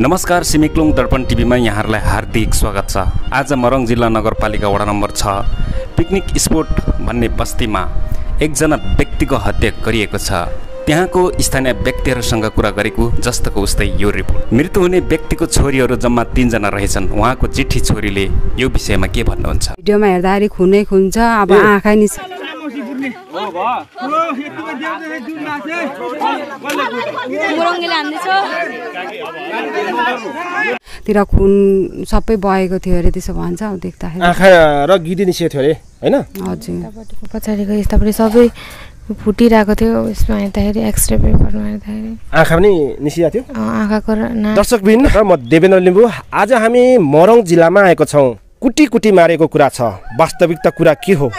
नमस्कार सिमिक्लुङ दर्पण टिभीमा यहाँहरूलाई हार्दिक स्वागत छ आज मरङ जिल्ला नगरपालिका वडा नम्बर छ पिकनिक स्पोट भन्ने बस्तीमा एकजना व्यक्तिको हत्या गरिएको छ त्यहाँको स्थानीय व्यक्तिहरूसँग कुरा गरेको जस्तोको उस्तै यो रिपोर्ट मृत्यु हुने व्यक्तिको छोरीहरू जम्मा तिनजना रहेछन् उहाँको चिठी छोरीले यो विषयमा के भन्नुहुन्छ भिडियोमा हेर्दाखेरि खुनै खुन्छ अब आँखा तिर खुन सबै बगेको थियो अरे त्यसो भन्छ देख्दाखेरि आँखा र थियो हजुर पछाडिको यतापट्टि सबै फुटिरहेको थियो यसमा हेर्दाखेरि एक्सरे पेपरमा हेर्दाखेरि आँखा पनि निस्किरहेको थियो आँखाको बिन र म देवेन्द्र लिम्बू आज हामी मोरङ जिल्लामा आएको छौँ कुटी कुटी मारेको कुरा छ वास्तविकता कुरा के हो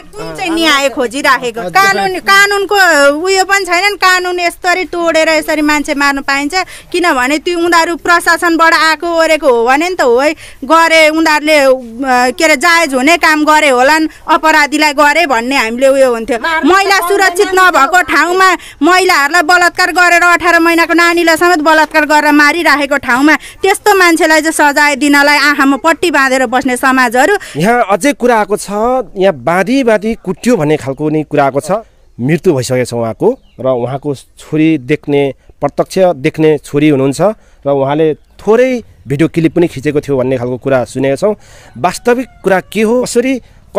न्याय खोजिराखेको कानुन कानुनको उयो पनि छैन नि कानुन यसरी तोडेर यसरी मान्छे मार्नु पाइन्छ किनभने त्यो उनीहरू प्रशासनबाट आएको ओरेको हो भने नि त हो है गरे उनीहरूले के अरे जायज हुने काम गरे होलान् अपराधीलाई गरे भन्ने हामीले उयो हुन्थ्यो महिला सुरक्षित नभएको ठाउँमा महिलाहरूलाई बलात्कार गरेर अठार महिनाको नानीलाई समेत बलात्कार गरेर मारिराखेको ठाउँमा त्यस्तो मान्छेलाई चाहिँ सजाय दिनलाई आँखामा पट्टी बाँधेर बस्ने समाज हजुर यहाँ अझै कुरा आएको छ यहाँ बाँधी बाँधी कुट्यो भन्ने खालको नै कुरा आएको छ मृत्यु भइसकेको छ उहाँको र उहाँको छोरी देख्ने प्रत्यक्ष देख्ने छोरी हुनुहुन्छ र उहाँले थोरै भिडियो क्लिप पनि खिचेको थियो भन्ने खालको कुरा सुनेको छौँ वास्तविक कुरा के हो कसरी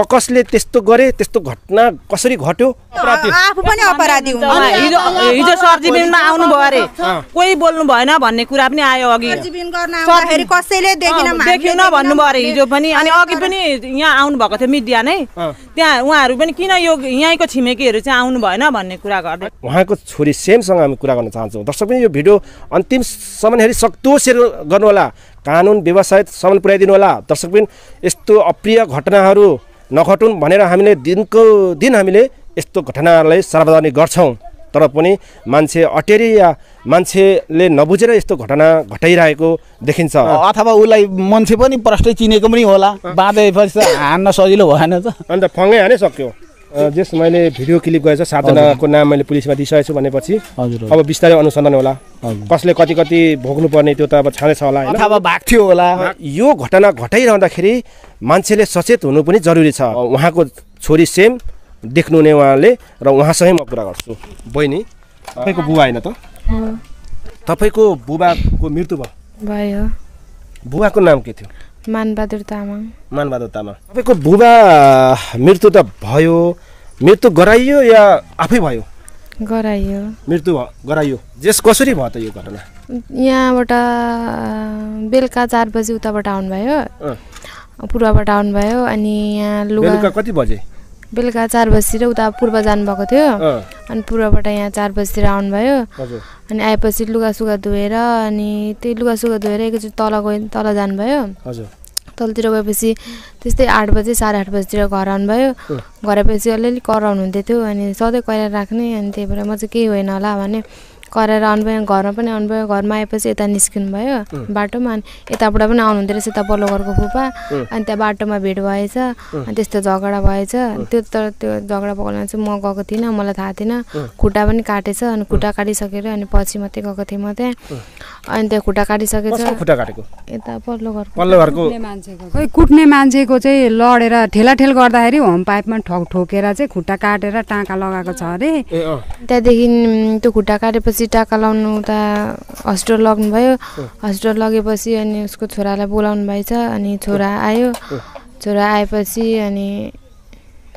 ककसले त्यस्तो गरे त्यस्तो घटना कसरी घट्यो आफू पनि अपराधी हिजो सर्जिबिनमा आउनु भयो अरे कोही बोल्नु भएन भन्ने कुरा पनि आयो अघि कसैले देखेन भन्नुभयो अरे हिजो पनि अनि अघि पनि यहाँ आउनु भएको थियो मिडिया नै त्यहाँ उहाँहरू पनि किन यो यहीँको छिमेकीहरू चाहिँ आउनु भएन भन्ने कुरा गर्दै उहाँको छोरी सेमसँग हामी कुरा गर्न चाहन्छौँ दर्शक पनि यो भिडियो अन्तिमसम्म हेरि सक्दो सेयर गर्नुहोला कानुन व्यवसाय पुर्याइदिनु होला दर्शक पनि यस्तो अप्रिय घटनाहरू नघटुन् भनेर हामीले दिनको दिन हामीले यस्तो घटनाहरूलाई सार्वजनिक गर्छौँ तर पनि मान्छे अटेरी या मान्छेले नबुझेर यस्तो घटना घटाइरहेको देखिन्छ अथवा उसलाई मान्छे पनि प्रष्टै चिनेको पनि होला बाँधेपछि हान्न सजिलो भएन त अन्त फङ्गै हानै सक्यो जस मैले भिडियो क्लिप गरेको छ सातजनाको नाम मैले पुलिसमा दिइसकेको छु भनेपछि अब बिस्तारै अनुसन्धान होला कसले कति कति भोग्नुपर्ने त्यो त अब छाँदैछ होला अब भएको थियो होला यो घटना घटाइरहँदाखेरि मान्छेले सचेत हुनु पनि जरुरी छ उहाँको छोरी सेम देख्नुहुने उहाँले र उहाँसँगै म कुरा गर्छु बहिनी तपाईँको बुबा होइन त तपाईँको बुबाको मृत्यु भयो बुबाको नाम के थियो मानबहादुर तामाङ मानबहादुर तामाङ तपाईँको बुबा मृत्यु त भयो मृत्यु गराइयो या आफै भयो गराइयो मृत्यु गराइयो जेस कसरी भयो त यो घटना यहाँबाट बेलुका चार बजी उताबाट आउनुभयो पूर्वबाट आउनुभयो अनि यहाँ लुगा कति बजे बेलुका चार बजीतिर उता पूर्व जानुभएको थियो अनि पूर्वबाट यहाँ चार बजीतिर आउनुभयो अनि आएपछि लुगासुगा धोएर अनि त्यही लुगासुगा धोएर एकचोटि तल गयो तल जानुभयो तलतिर गएपछि त्यस्तै आठ बजे साढे आठ बजीतिर घर आउनुभयो घर आएपछि अलिअलि कराउनु हुँदै थियो अनि सधैँ कहिले राख्ने अनि त्यही भएर म चाहिँ केही होइन होला भने कराएर आउनुभयो घरमा पनि आउनुभयो घरमा आएपछि यता निस्किनु भयो बाटोमा अनि यताबाट पनि आउनुहुँदो रहेछ यता पल्लो घरको फुपा अनि त्यहाँ बाटोमा भेट भएछ अनि त्यस्तो झगडा भएछ त्यो तर त्यो झगडा पकाउनु चाहिँ म गएको थिइनँ मलाई थाहा थिएन खुट्टा पनि काटेछ अनि खुट्टा काटिसकेर अनि पछि मात्रै गएको थिएँ म त्यहाँ अनि त्यहाँ खुट्टा काटिसकेछ खुट्टा काटेको यता पल्लो घरको पल्लो घरको खै कुट्ने मान्छेको चाहिँ लडेर ठेलाठेल गर्दाखेरि होम पाइपमा ठोक ठोकेर चाहिँ खुट्टा काटेर टाँका लगाएको छ अरे त्यहाँदेखि त्यो खुट्टा काटेपछि त्यसपछि टाका लाउनु उता हस्पिटल लग्नुभयो हस्पिटल लगेपछि अनि उसको छोरालाई बोलाउनु भएछ अनि छोरा आयो छोरा आएपछि अनि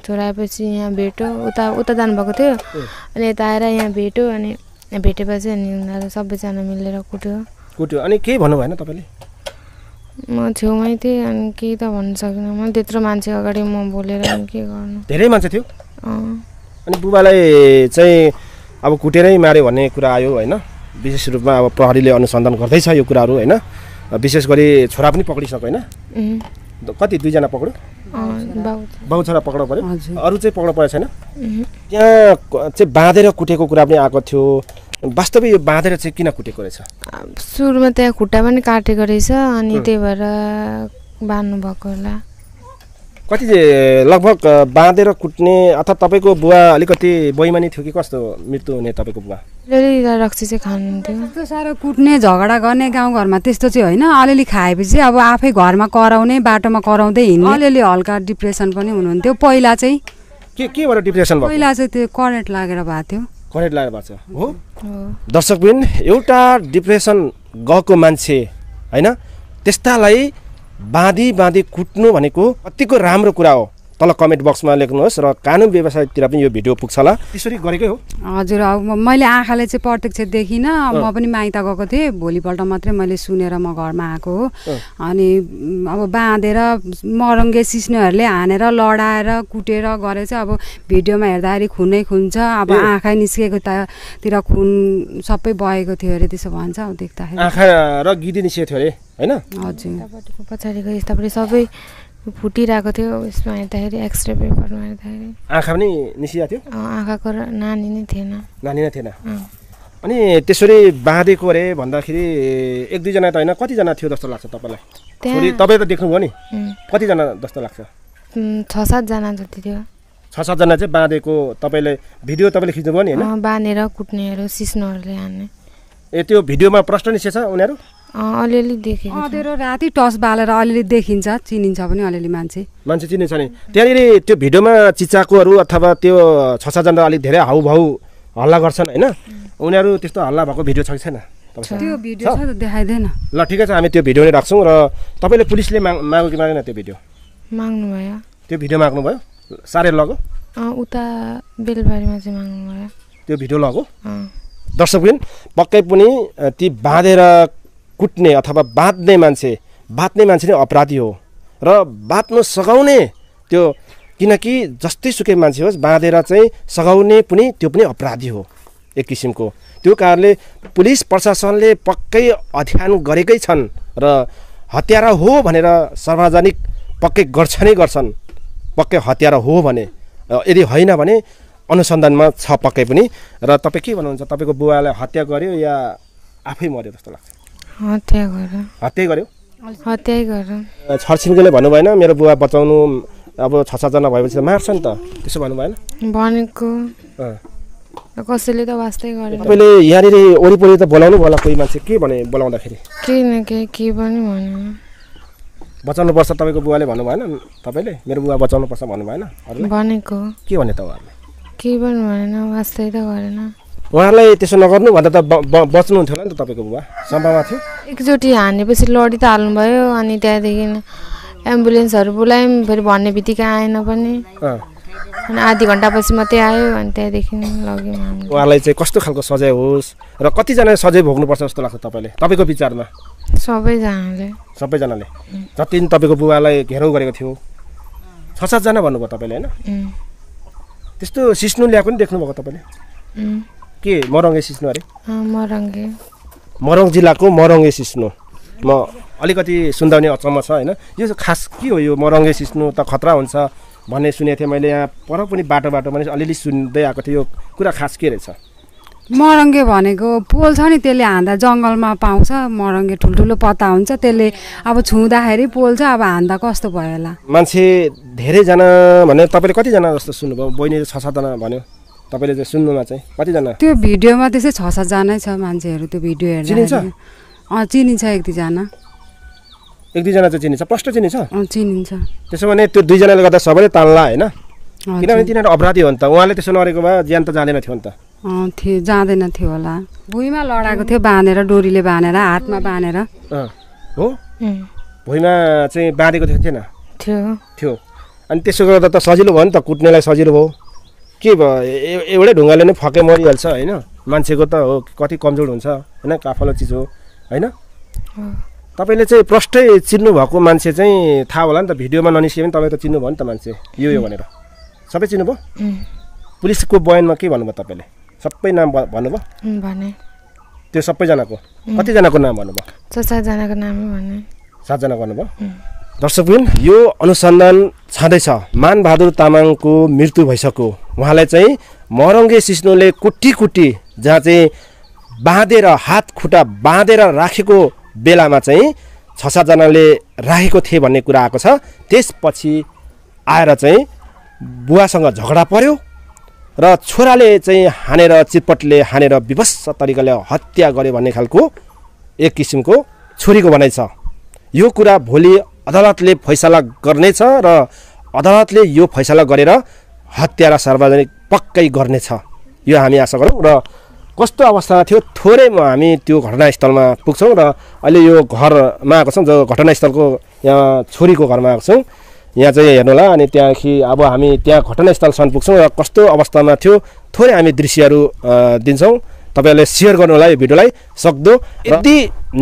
छोरा आएपछि यहाँ भेट्यो उता उता जानुभएको थियो अनि यता आएर यहाँ भेट्यो अनि भेटेपछि अनि उनीहरू सबैजना मिलेर कुट्यो कुट्यो अनि केही भन्नु भएन तपाईँले म छेउमै थिएँ अनि केही त भन्नु सकिनँ मैले त्यत्रो मान्छे अगाडि म बोलेर के गर्नु धेरै मान्छे थियो अनि बुबालाई चाहिँ अब कुटेरै माऱ्यो भन्ने कुरा आयो होइन विशेष रूपमा अब प्रहरीले अनुसन्धान गर्दैछ यो कुराहरू होइन विशेष गरी छोरा पनि पक्रिसक्यो होइन कति दुईजना पक्रो बाउ छोरा पक्राउ पऱ्यो अरू चाहिँ पक्राउ परेको छैन त्यहाँ चाहिँ बाँधेर कुटेको कुरा पनि आएको थियो वास्तविक यो बाँधेर चाहिँ किन कुटेको रहेछ सुरुमा त्यहाँ खुट्टा पनि काटेको रहेछ अनि त्यही भएर बाँध्नु भएको होला कति लगभग बाँधेर कुट्ने अथवा तपाईँको बुवा अलिकति बैमानी थियो कि कस्तो मृत्यु हुने तपाईँको बुवा रक्सी चाहिँ खानुहुन्थ्यो त्यस्तो साह्रो कुट्ने झगडा गर्ने गाउँघरमा त्यस्तो चाहिँ होइन अलिअलि खाएपछि अब आफै घरमा कराउने बाटोमा कराउँदै हिँड्ने अलिअलि हल्का डिप्रेसन पनि हुनुहुन्थ्यो पहिला चाहिँ के के भएर डिप्रेसन पहिला चाहिँ त्यो करेन्ट लागेर भएको थियो करेन्ट लागेर भएको छ हो दर्शकबिन एउटा डिप्रेसन गएको मान्छे होइन त्यस्तालाई बाँधी बाँधी कुट्नु भनेको कतिको राम्रो कुरा हो तल कमेन्ट बक्समा लेख्नुहोस् र कानुन व्यवसायतिर पनि यो भिडियो पुग्छ होला त्यसरी गरेकै हो हजुर अब मैले आँखाले चाहिँ प्रत्यक्ष देखिनँ म पनि माइत गएको थिएँ भोलिपल्ट मात्रै मैले सुनेर म घरमा आएको हो अनि अब बाँधेर मरङ्गे सिस्नेहरूले हानेर लडाएर कुटेर गरे चाहिँ अब भिडियोमा हेर्दाखेरि खुनै खुन्छ अब आँखा निस्केको तिर खुन सबै बगेको थियो अरे त्यसो भन्छ अब देख्दाखेरि आँखा र गिदी निस्केको थियो अरे होइन हजुर पछाडिको यस्तापट्टि सबै फुटिरहेको थियो यसमा हेर्दाखेरि एक्सरे पेपरमा हेर्दाखेरि आँखा पनि निस्किरहेको थियो आँखाको नानी नै थिएन नानी नै थिएन अनि त्यसरी बाँधेको अरे भन्दाखेरि एक दुईजना त होइन कतिजना थियो जस्तो लाग्छ तपाईँलाई तपाईँ त देख्नुभयो नि कतिजना जस्तो लाग्छ छ सातजना जति थियो छ सातजना चाहिँ बाँधेको तपाईँले भिडियो तपाईँले खिच्नुभयो नि होइन बाँधेर कुट्नेहरू सिस्नुहरूले हान्ने ए त्यो भिडियोमा प्रश्न निस्केछ उनीहरू अलिअलि देखिन्छ राति टर्च बालेर अलिअलि देखिन्छ चिनिन्छ पनि अलिअलि मान्छे मान्छे चिनिन्छ नि त्यहाँनिर त्यो भिडियोमा चिचाकोहरू अथवा त्यो छ सातजना अलिक धेरै हाउभाउ हल्ला गर्छन् होइन उनीहरू त्यस्तो हल्ला भएको भिडियो छ कि छैन त्यो भिडियो छ देखाइँदैन ल ठिकै छ हामी त्यो भिडियो नै राख्छौँ र तपाईँले पुलिसले माग माग्यो कि मागेन त्यो भिडियो माग्नु भयो त्यो भिडियो माग्नु भयो साह्रै लगो उता बेलबारीमा चाहिँ माग्नु भयो त्यो भिडियो लगो दर्शक पक्कै पनि ती बाँधेर कुट्ने अथवा बाँध्ने मान्छे बाँध्ने मान्छे नै अपराधी हो र बाँध्नु सघाउने त्यो किनकि जस्तै सुकै मान्छे होस् बाँधेर चाहिँ सघाउने पनि त्यो पनि अपराधी हो एक किसिमको त्यो कारणले पुलिस प्रशासनले पक्कै अध्ययन गरेकै छन् र हत्यारा हो भनेर सार्वजनिक पक्कै गर्छ नै गर्छन् पक्कै हत्यारा हो भने यदि होइन भने अनुसन्धानमा छ पक्कै पनि र तपाईँ के भन्नुहुन्छ तपाईँको बुवालाई हत्या गर्यो या आफै मऱ्यो जस्तो लाग्छ हत्या गर्यो हत्या भन्नुभएन मेरो बुवा बचाउनु अब छ सातजना भएपछि त मार्छ नि त त्यसो भन्नु भएन भनेको कसैले त वास्तै गरे तपाईँले यहाँनिर वरिपरि त बोलाउनु होला कोही मान्छे के भने बोलाउँदाखेरि केही न के पनि भन्नु पर्छ तपाईँको बुवाले भन्नु भएन तपाईँले मेरो बुवा बचाउनु पर्छ भन्नु भएन भनेको के भने त उहाँहरूले के पनि भनेन वास्तै त गरेन उहाँलाई त्यसो नगर्नु भन्दा त बच्नुहुन्थ्यो होला नि त तपाईँको बुवा सम्भावना थियो एकचोटि हानेपछि लडी त हाल्नुभयो अनि त्यहाँदेखि एम्बुलेन्सहरू बोलायौँ फेरि भन्ने बित्तिकै आएन पनि अनि आधी घन्टापछि मात्रै आयो अनि त्यहाँदेखि लग्यौँ उहाँलाई चाहिँ कस्तो खालको सजाय होस् र कतिजना सजाय भोग्नुपर्छ जस्तो लाग्छ तपाईँले तपाईँको विचारमा सबैजनाले सबैजनाले जति तपाईँको बुवालाई घेराउ गरेको थियो छ सातजना भन्नुभयो तपाईँले होइन त्यस्तो सिस्नु ल्याएको पनि देख्नुभएको तपाईँले के मरङ्गे एसिस्नु अरे मरङ्गे मरङ जिल्लाको मरङ्गे एसिस्नु म अलिकति सुन्दाउने अचम्म छ होइन यो खास के हो यो मरङ्गे सिस्नु त खतरा हुन्छ भन्ने सुनेको थिएँ मैले यहाँ पर पनि बाटो बाटो पनि अलिअलि सुन्दै आएको थिएँ यो कुरा खास के रहेछ मरङ्गे भनेको पोल छ नि त्यसले हान्दा जङ्गलमा पाउँछ मरङ्गे ठुल्ठुलो पत्ता हुन्छ त्यसले अब छुँदाखेरि पोल छ अब हान्दा कस्तो भयो होला मान्छे धेरैजना भन्यो तपाईँले कतिजना जस्तो सुन्नुभयो बहिनी छ सातजना भन्यो तपाईँले चाहिँ सुन्नुमा चाहिँ कतिजना त्यो भिडियोमा त्यस्तै छ सातजनै छ मान्छेहरू त्यो भिडियो हेर्दा अँ चिनिन्छ एक दुईजना एक दुईजना चाहिँ चिनिन्छ प्रष्ट चिनिन्छ चिनिन्छ त्यसो भने त्यो दुईजनाले गर्दा सबैले तान्ला होइन किनभने तिनीहरू अपराधी हो नि त उहाँले त्यसो नगरेको भए ज्यान त जाँदैन थियो नि त थियो जाँदैन थियो होला भुइँमा लडाएको थियो बाँधेर डोरीले बाँधेर हातमा बाँधेर हो भुइँमा चाहिँ बाँधेको थियो थिएन थियो थियो अनि त्यसो गर्दा त सजिलो भयो नि त कुट्नेलाई सजिलो भयो के भयो एउटै ढुङ्गाले नै फके मरिहाल्छ होइन मान्छेको त हो कति कमजोर हुन्छ होइन काफलो चिज हो होइन तपाईँले चाहिँ प्रष्टै चिन्नु भएको मान्छे चाहिँ थाहा होला नि त भिडियोमा ननिस्क्यो भने तपाईँ त चिन्नु भयो नि त मान्छे यो यो भनेर सबै चिन्नुभयो पुलिसको बयानमा के भन्नुभयो तपाईँले सबै नाम भन्नुभयो भने त्यो सबैजनाको कतिजनाको नाम भन्नुभयो सातजनाको नाम भने भन्नुभयो दर्शकबिन यो अनुसन्धान छँदैछ मानबहादुर तामाङको मृत्यु भइसक्यो उहाँलाई चाहिँ मरङ्गे सिस्नोले कुट्टी कुटी जहाँ चाहिँ बाँधेर हात खुट्टा बाँधेर राखेको बेलामा चाहिँ छ सातजनाले राखेको थिए भन्ने कुरा आएको छ त्यसपछि आएर चाहिँ बुवासँग झगडा पर्यो र छोराले चाहिँ हानेर चितपटले हानेर विभत्स तरिकाले हत्या गर्यो भन्ने खालको एक किसिमको छोरीको भनाइ छ यो कुरा भोलि अदालतले फैसला गर्नेछ र अदालतले यो फैसला गरेर हत्या र सार्वजनिक पक्कै गर्नेछ यो हामी आशा गरौँ र कस्तो अवस्थामा थियो थोरै हामी त्यो घटनास्थलमा पुग्छौँ र अहिले यो घरमा आएको छौँ जो घटनास्थलको यहाँ छोरीको घरमा आएको छौँ यहाँ चाहिँ हेर्नु होला अनि त्यहाँदेखि अब हामी त्यहाँ घटनास्थलसम्म पुग्छौँ र कस्तो अवस्थामा थियो थोरै हामी दृश्यहरू दिन्छौँ तपाईँहरूले सेयर गर्नु होला यो भिडियोलाई सक्दो यदि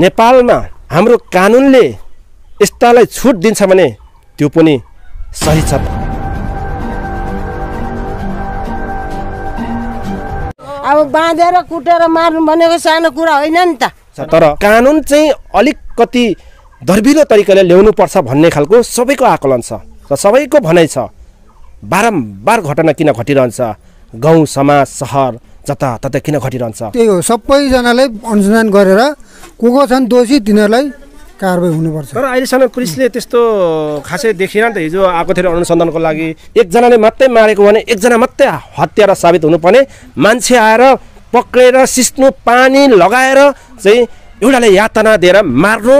नेपालमा हाम्रो कानुनले यस्तालाई छुट दिन्छ भने त्यो पनि सही छ अब बाँधेर कुटेर मार्नु भनेको सानो कुरा होइन नि त तर कानुन चाहिँ अलिकति धर्बिलो तरिकाले ल्याउनु पर्छ भन्ने खालको सबैको आकलन छ र सबैको भनाइ छ बारम्बार घटना किन घटिरहन्छ गाउँ समाज सहर जताततै किन घटिरहन्छ त्यही हो सबैजनालाई अनुसन्धान गरेर को को छन् दोषी तिनीहरूलाई कारवाही हुनुपर्छ तर अहिलेसम्म पुलिसले त्यस्तो खासै देखेन नि त हिजो आएको थियो अनुसन्धानको लागि एकजनाले मात्रै मारेको भने एकजना मात्रै हत्या र साबित हुनुपर्ने मान्छे आएर पक्रेर सिस्नु पानी लगाएर चाहिँ एउटाले यातना दिएर मार्नु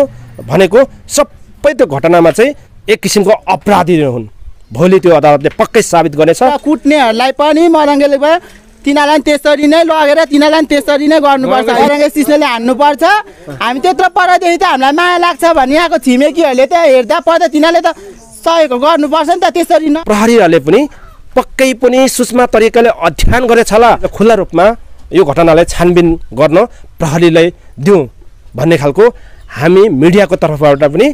भनेको सबै त्यो घटनामा चाहिँ एक किसिमको अपराधी हुन् भोलि त्यो अदालतले पक्कै साबित गर्नेछ कुट्नेहरूलाई पनि मरङ्गेले तिनीहरूलाई त्यसरी नै लगेर तिनीहरूलाई त्यसरी नै गर्नुपर्छ रङ्गेश हान्नुपर्छ हामी त्यत्रो परदेखि त हामीलाई माया लाग्छ भने यहाँको छिमेकीहरूले त हेर्दा पर्दा तिनीहरूले त सहयोग गर्नुपर्छ नि त त्यसरी नै प्रहरीहरूले पनि पक्कै पनि सुषमा तरिकाले अध्ययन गरेछ होला खुल्ला रूपमा यो घटनालाई छानबिन गर्न प्रहरीलाई दिउँ भन्ने खालको हामी मिडियाको तर्फबाट पनि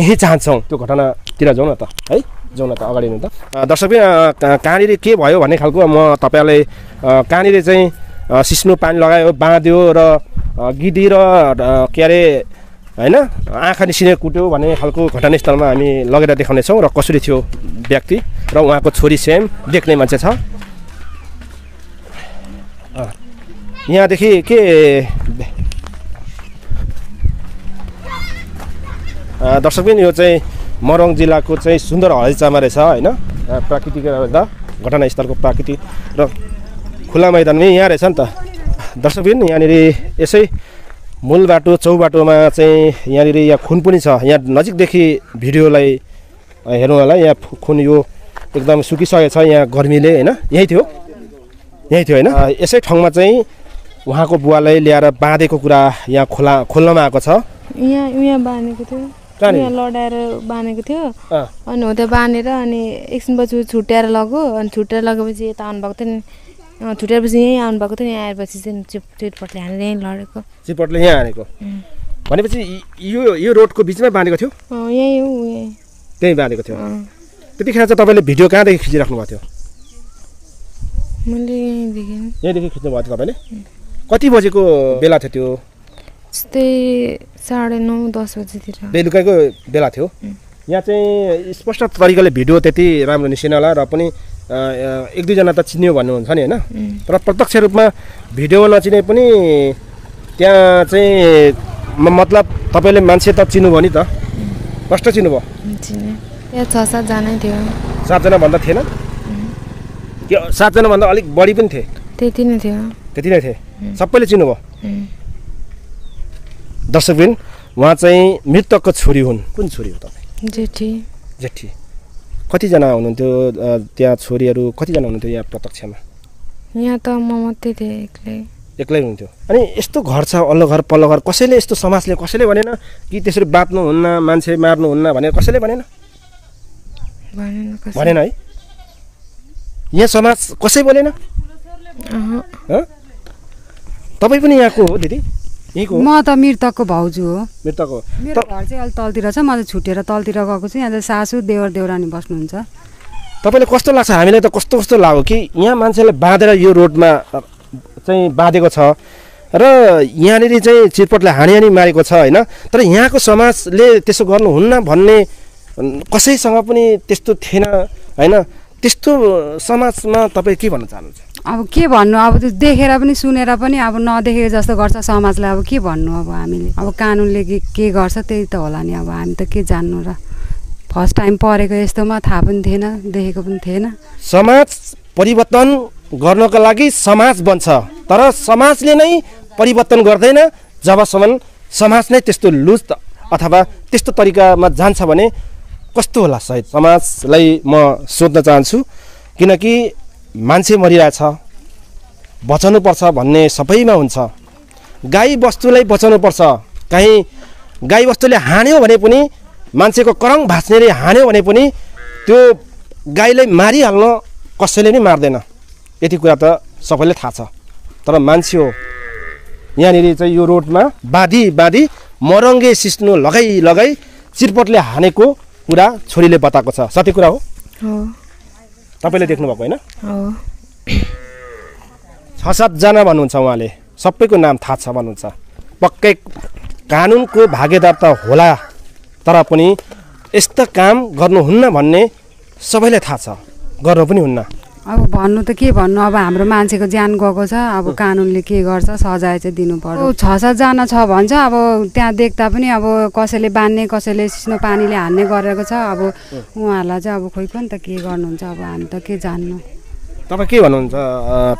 यही चाहन्छौँ त्यो घटनातिर जाउँ न त है जाउँ न त अगाडि न त दर्शक कहाँनिर के भयो भन्ने खालको म तपाईँलाई कहाँनिर चाहिँ सिस्नो पानी लगायो बाँध्यो र गिदी र के अरे होइन आँखा निस्किने कुट्यो भन्ने खालको घटनास्थलमा हामी लगेर देखाउनेछौँ र कसरी थियो व्यक्ति र उहाँको छोरी सेम देख्ने मान्छे छ यहाँदेखि के दर्शकबिन यो चाहिँ मरङ जिल्लाको चाहिँ सुन्दर हलैचामा रहेछ होइन प्राकृतिक घटनास्थलको प्राकृतिक र खुला मैदानमै यहाँ रहेछ नि त दर्शकबिन यहाँनिर यसै मूल बाटो चौ बाटोमा चाहिँ यहाँनिर यहाँ खुन पनि छ यहाँ नजिकदेखि भिडियोलाई हेर्नु होला यहाँ खुन यो एकदम सुकिसकेको छ यहाँ गर्मीले होइन यहीँ थियो यहीँ थियो होइन यसै ठाउँमा चाहिँ उहाँको बुवालाई ल्याएर बाँधेको कुरा यहाँ खोला खोल्नमा आएको छ यहाँ यहाँ बाँधेको थियो लडाएर बाँधेको थियो अनि हो त्यो बाँधेर अनि एकछिनपछि छुट्याएर लग्यो अनि छुट्याएर लगेपछि यता आउनुभएको थियो नि छुटेपछि यहीँ भएको थियो यहाँ आएपछि चाहिँ चिपटले हानेर यहीँ लडेको चिपटले यहाँ हानेको भनेपछि यो यो रोडको बिचमै बाँधेको थियो यहीँ हो यहीँ त्यहीँ बाँधेको थियो त्यतिखेर चाहिँ तपाईँले भिडियो कहाँदेखि खिचिराख्नु भएको थियो मैले यहीँदेखि यहीँदेखि खिच्नु भएको थियो तपाईँले कति बजेको बेला थियो त्यो त्यस्तै साढे नौ दस बजीतिर बेलुकाको बेला थियो यहाँ चाहिँ स्पष्ट तरिकाले भिडियो त्यति राम्रो निस्किन होला र पनि एक दुईजना त चिन्यो भन्नुहुन्छ नि होइन तर प्रत्यक्ष रूपमा भिडियोमा नचिने पनि त्यहाँ चाहिँ मतलब तपाईँले मान्छे त चिन्नुभयो नि त कस्तो चिन्नुभयो छ सातजना थियो सातजना भन्दा थिएन त्यो भन्दा अलिक बढी पनि थिए त्यति नै थियो त्यति नै थिए सबैले चिन्नुभयो दर्शकबिन उहाँ चाहिँ मृतकको छोरी हुन् कुन छोरी हो तपाईँ जेठी जेठी कतिजना हुनुहुन्थ्यो त्यहाँ छोरीहरू कतिजना हुनुहुन्थ्यो यहाँ प्रत्यक्षमा यहाँ त म मात्रै थिएँ एक्लै एक्लै हुन्थ्यो अनि यस्तो घर छ अल्लो घर पल्लो घर कसैले यस्तो समाजले कसैले भनेन कि त्यसरी बाँच्नुहुन्न मान्छे मार्नुहुन्न भनेर कसैले भनेन भनेन है यहाँ समाज कसै बोलेन तपाईँ पनि यहाँको हो दिदी म त मृतकको भाउजू हो मृतकको मेरो घर चाहिँ अहिले तलतिर छ म त छुटेर तलतिर गएको छु यहाँ त सासु देवर देवरानी बस्नुहुन्छ तपाईँले कस्तो लाग्छ हामीलाई त कस्तो कस्तो लाग्यो कि यहाँ मान्छेले बाँधेर यो रोडमा चाहिँ बाँधेको छ र यहाँनिर चाहिँ चिरपटलाई हानिहानी मारेको छ होइन तर यहाँको समाजले त्यसो गर्नुहुन्न भन्ने कसैसँग पनि त्यस्तो थिएन होइन त्यस्तो समाजमा तपाईँ के भन्न चाहनुहुन्छ अब के भन्नु अब त्यो देखेर पनि सुनेर पनि अब नदेखेको जस्तो गर्छ समाजलाई अब के भन्नु अब हामीले अब कानुनले के के गर्छ त्यही त होला नि अब हामी त के जान्नु र फर्स्ट टाइम परेको यस्तोमा थाहा पनि थिएन देखेको पनि थिएन समाज परिवर्तन गर्नको लागि समाज बन्छ तर समाजले नै परिवर्तन गर्दैन जबसम्म समाज नै त्यस्तो लुज अथवा त्यस्तो तरिकामा जान्छ भने कस्तो होला सायद समाजलाई म सोध्न चाहन्छु किनकि मान्छे मरिरहेछ बचाउनुपर्छ भन्ने सबैमा हुन्छ गाईबस्तुलाई बचाउनुपर्छ कहीँ गाईबस्तुले हान्यो भने पनि मान्छेको करङ भाँच्नेले हान्यो भने पनि त्यो गाईलाई मारिहाल्न कसैले नै मार्दैन यति कुरा त सबैले थाहा छ तर मान्छे हो यहाँनिर चाहिँ यो रोडमा बाँधी बाँधी मरङ्गे सिस्नु लगाई लगाई चिरपटले हानेको कुरा छोरीले बताएको छ सत्य कुरा हो तपाईँले देख्नुभएको होइन छ सातजना भन्नुहुन्छ उहाँले सबैको नाम थाहा छ भन्नुहुन्छ पक्कै कानुनको भागेदार त होला तर पनि यस्तो काम गर्नुहुन्न भन्ने सबैलाई थाहा छ गर्नु पनि हुन्न अब भन्नु त के भन्नु अब हाम्रो मान्छेको ज्यान गएको छ अब कानुनले के गर्छ सजाय चाहिँ दिनु पर्यो छ सातजना छ भन्छ अब त्यहाँ देख्दा पनि अब कसैले बाँध्ने कसैले सिस्नो पानीले हान्ने गरेको छ अब उहाँहरूलाई चाहिँ अब खोइ पनि त के गर्नुहुन्छ अब हामी त के जान्नु तपाईँ के भन्नुहुन्छ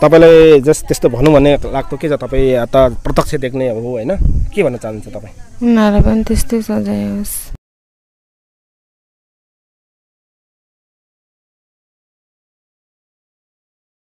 तपाईँलाई जस त्यस्तो भनौँ भने लाग्थ्यो के छ तपाईँ त प्रत्यक्ष देख्ने हो होइन के भन्न चाहनुहुन्छ तपाईँ उनीहरूलाई पनि त्यस्तै सजाय होस्